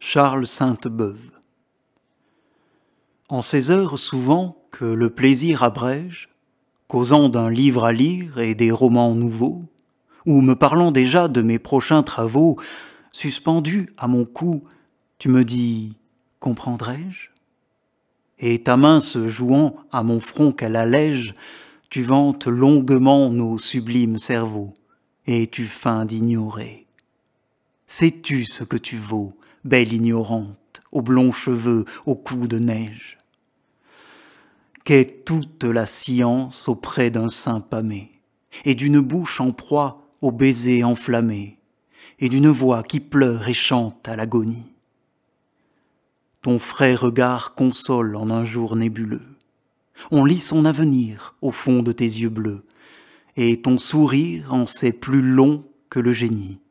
Charles Sainte-Beuve En ces heures souvent que le plaisir abrège, causant d'un livre à lire et des romans nouveaux, ou me parlant déjà de mes prochains travaux, suspendu à mon cou, tu me dis « je Et ta main se jouant à mon front qu'elle allège, tu vantes longuement nos sublimes cerveaux, et tu feins d'ignorer. Sais-tu ce que tu vaux, belle ignorante, aux blonds cheveux, aux coups de neige Qu'est toute la science auprès d'un saint pâmé, et d'une bouche en proie aux baisers enflammés, et d'une voix qui pleure et chante à l'agonie ton frais regard console en un jour nébuleux. On lit son avenir au fond de tes yeux bleus, et ton sourire en sait plus long que le génie.